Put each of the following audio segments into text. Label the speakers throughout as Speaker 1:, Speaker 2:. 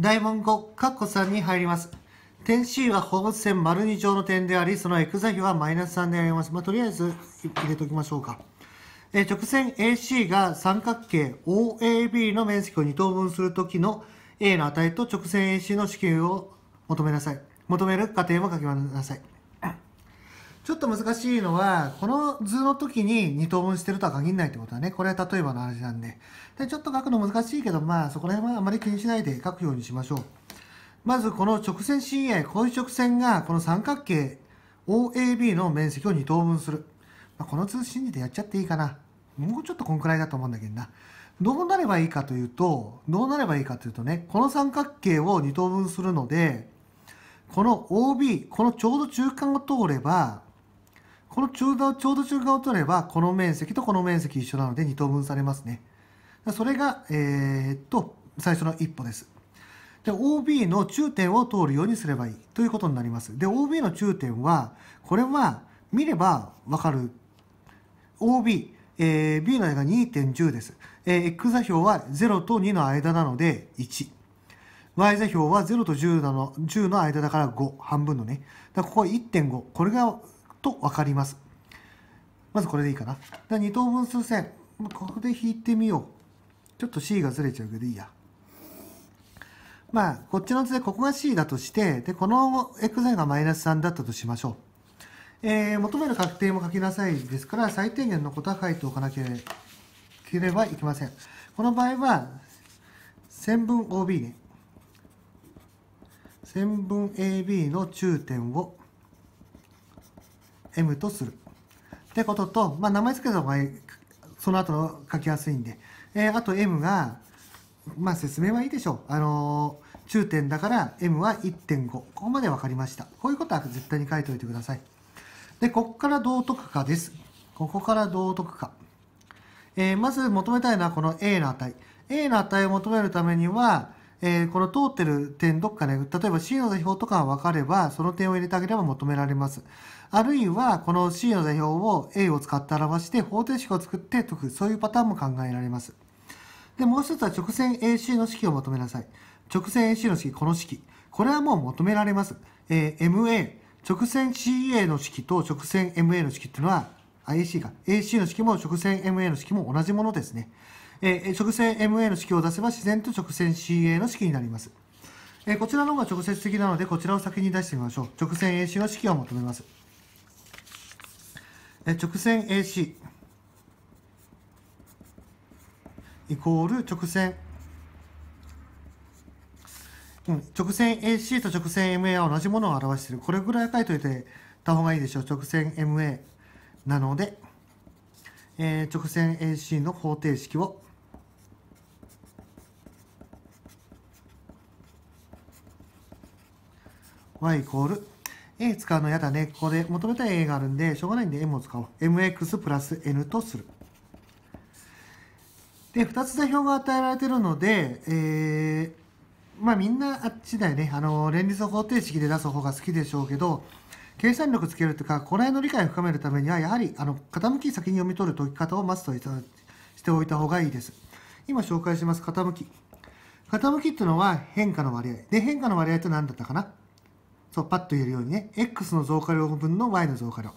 Speaker 1: 大文語、カッコに入ります。点 C は放物線丸2乗の点であり、そのクザ比はマイナス3であります。まあ、とりあえず入れておきましょうか。え直線 AC が三角形 OAB の面積を2等分するときの A の値と直線 AC の式を求めなさい。求める過程も書きなさい。ちょっと難しいのは、この図の時に2等分してるとは限らないってことはね、これは例えばの話なんで。で、ちょっと書くの難しいけど、まあそこら辺はあまり気にしないで書くようにしましょう。まずこの直線 CA、こういう直線がこの三角形 OAB の面積を2等分する。まあ、この図信じてやっちゃっていいかな。もうちょっとこんくらいだと思うんだけどな。どうなればいいかというと、どうなればいいかというとね、この三角形を2等分するので、この OB、このちょうど中間を通れば、この中度ちょうど中間を取れば、この面積とこの面積一緒なので二等分されますね。それが、えー、っと、最初の一歩です。で、OB の中点を通るようにすればいいということになります。で、OB の中点は、これは見ればわかる。OB、えー、B の間が2.10です。えー、X 座標は0と2の間なので1。Y 座標は0と10の ,10 の間だから5、半分のね。だここは1.5。これがと分かります。まずこれでいいかな。で2等分数線。ここで引いてみよう。ちょっと C がずれちゃうけどいいや。まあ、こっちの図でここが C だとして、で、この x がマイナス3だったとしましょう。えー、求める確定も書きなさいですから、最低限のことは書いておかなければいけません。この場合は、線分 OB ね。線分 AB の中点を M とする。ってことと、まあ、名前付けた方がその後書きやすいんで、えー、あと M が、まあ、説明はいいでしょう。あのー、中点だから M は1.5。ここまで分かりました。こういうことは絶対に書いておいてください。で、ここからどう解くかです。ここからどう解くか。えー、まず求めたいのはこの A の値。A の値を求めるためには、えー、この通ってる点どっかね、例えば C の座標とかが分かれば、その点を入れてあげれば求められます。あるいは、この C の座標を A を使って表して、方程式を作って解く、そういうパターンも考えられます。で、もう一つは直線 AC の式を求めなさい。直線 AC の式、この式。これはもう求められます。えー、MA、直線 CA の式と直線 MA の式っていうのは、IAC が、AC の式も直線 MA の式も同じものですね。えー、直線 MA の式を出せば自然と直線 CA の式になります。えー、こちらの方が直接的なので、こちらを先に出してみましょう。直線 AC の式を求めます。えー、直線 AC イコール直線、うん、直線 AC と直線 MA は同じものを表している。これぐらい書いといてた方がいいでしょう。直線 MA なので、えー、直線 AC の方程式を y イコール a 使うの嫌だね。ここで求めたい a があるんで、しょうがないんで m を使おう。mx プラス n とする。で、2つ座標が与えられてるので、えー、まあみんなあっちだよね。あの、連立方程式で出す方が好きでしょうけど、計算力つけるとか、この辺の理解を深めるためには、やはり、あの、傾き先に読み取る解き方をマスとしておいた方がいいです。今紹介します、傾き。傾きっていうのは変化の割合。で、変化の割合って何だったかなそう、パッと言えるようにね、x の増加量分の y の増加量。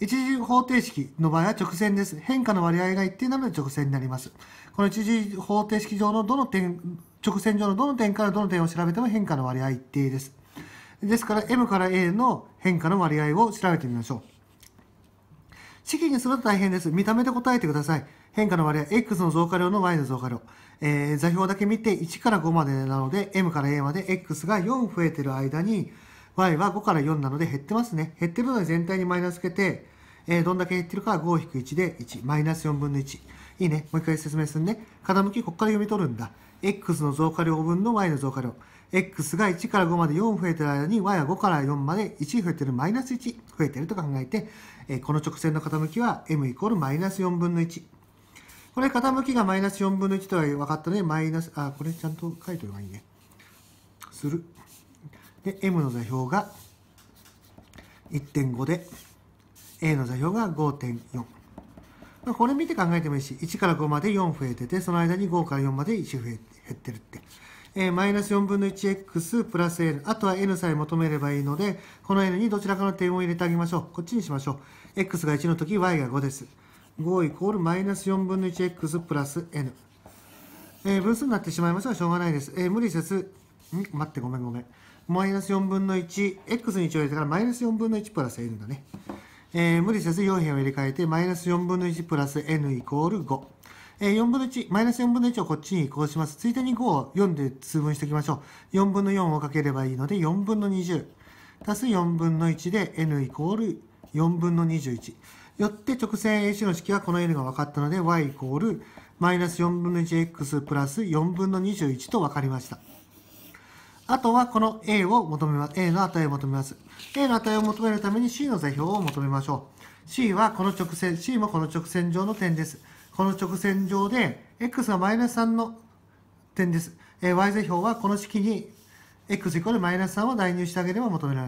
Speaker 1: 一次方程式の場合は直線です。変化の割合が一定なので直線になります。この一次方程式上のどの点、直線上のどの点からどの点を調べても変化の割合一定です。ですから m から a の変化の割合を調べてみましょう。式にすると大変です。見た目で答えてください。変化の割合、x の増加量の y の増加量。えー、座標だけ見て1から5までなので、m から a まで x が4増えてる間に、y は5から4なので減ってますね。減ってるので全体にマイナスつけて、えー、どんだけ減ってるかは5-1で1、マイナス4分の1。いいね。もう一回説明するね。傾き、ここから読み取るんだ。x の増加量分の y の増加量。x が1から5まで4増えてる間に y は5から4まで1増えてるマイナス1増えてると考えて、この直線の傾きは m イコールマイナス4分の1。これ傾きがマイナス4分の1とは分かったので、マイナス、あ、これちゃんと書いとればいいね。する。で、m の座標が1.5で、a の座標が5.4。これ見て考えてもいいし、1から5まで4増えてて、その間に5から4まで1増え減ってるって。えマイナス4分の 1x プラス n、あとは n さえ求めればいいので、この n にどちらかの点を入れてあげましょう。こっちにしましょう。x が1の時、y が5です。5イコールマイナス4分の 1x プラス n。えー、分数になってしまいますがしょうがないです。えー、無理せず、ん待って、ごめんごめん。マイナス4分の 1x に1を入れてから、マイナス4分の1プラス n だね。えー、無理せず4辺を入れ替えて、マイナス4分の1プラス n イコール5。えー、4分の1、マイナス4分の1をこっちに移行します。ついでに5を4で通分しておきましょう。4分の4をかければいいので、4分の20。足す4分の1で n イコール4分の21。よって直線 AC の式はこの n が分かったので、y イコールマイナス4分の 1x プラス4分の21と分かりました。あとはこの a を求めます。a の値を求めます。a の値を求めるために c の座標を求めましょう。c はこの直線、c もこの直線上の点です。この直線上で x がマイナス3の点です。え y 座標はこの式に x イコールマイナス3を代入してあげれば求めら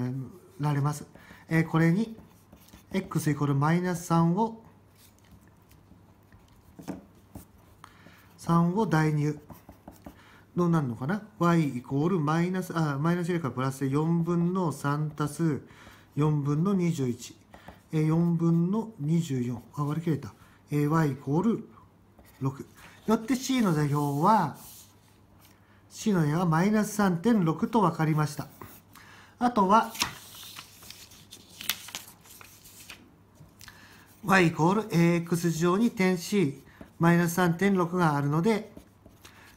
Speaker 1: れます。えこれに x イコールマイナス3を3を代入。どうなるのかな ?y イコールマイナス、あ、マイナスよりかプラスで4分の3足す4分の21。え4分の24。あ、割り切れた。y イコール6。よって c の座標は、c の矢はマイナス3.6と分かりました。あとは、y イコール ax 上に点 c マイナス3.6があるので、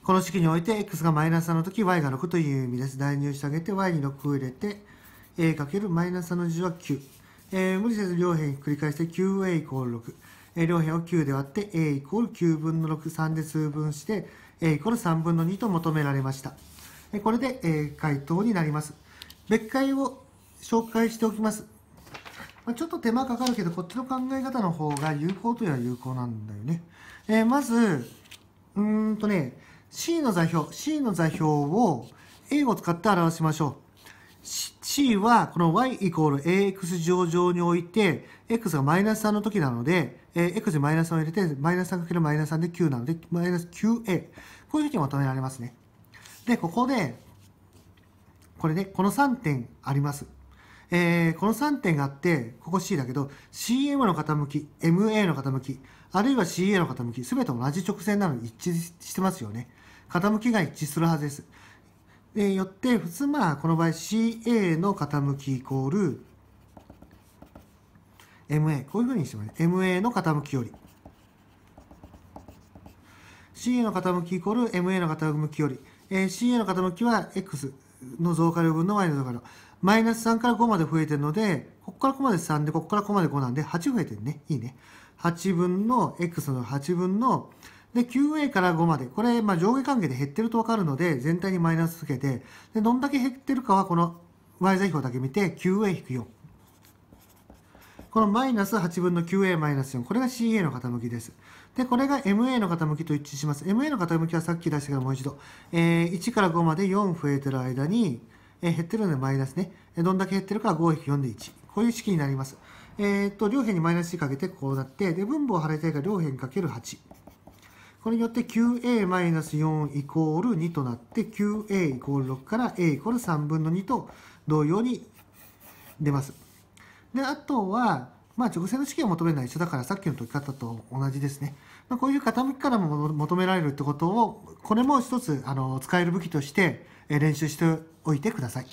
Speaker 1: この式において x がマイナス3の時 y が6という意味です。代入してあげて y に6を入れて a かけるマイナス3の字は9。えー、無理せず両辺繰り返して 9a イコール6。両辺を9で割って a イコール9分の63で数分して a イコール3分の2と求められましたこれで回答になります別解を紹介しておきますちょっと手間かかるけどこっちの考え方の方が有効といえば有効なんだよね、えまずうんとね C の座標 C の座標を A を使って表しましょう c はこの y イコール ax 上上において x がマイナス3の時なので、え x でマイナス3を入れてマイナス 3× マイナス3で9なのでマイナス 9a こういうふうにまとめられますねでここでこれねこの3点ありますえー、この3点があって、ここ C だけど、CM の傾き、MA の傾き、あるいは CA の傾き、すべて同じ直線なのに一致してますよね。傾きが一致するはずです。えー、よって普通まあこの場合 CA の傾きイコール MA こういうふうにしてもね MA の傾きより CA の傾きイコール MA の傾きより、えー、CA の傾きは X の増加量分の Y の増加量マイナス3から5まで増えてるのでここからここまで3でここからここまで5なんで8増えてるねいいね8分の X の8分の、で、9A から5まで、これ、まあ、上下関係で減ってると分かるので、全体にマイナスつけて、で、どんだけ減ってるかは、この y 座標だけ見て、9A-4。このマイナス8分の 9A マイナス4、これが CA の傾きです。で、これが MA の傾きと一致します。MA の傾きはさっき出してからもう一度、えー、1から5まで4増えてる間に、えー、減ってるのでマイナスね。どんだけ減ってるかは5-4で1。こういう式になります。えー、っと、両辺にマイナス1かけてこうなって、で、分母を払いたいから両辺かける8。これによって 9a-4 イコール2となって 9a イコール6から a イコール3分の2と同様に出ます。で、あとは、まあ、直線の式を求めるのは一緒だからさっきの解き方と同じですね。まあ、こういう傾きからも求められるってことを、これも一つあの使える武器として練習しておいてください。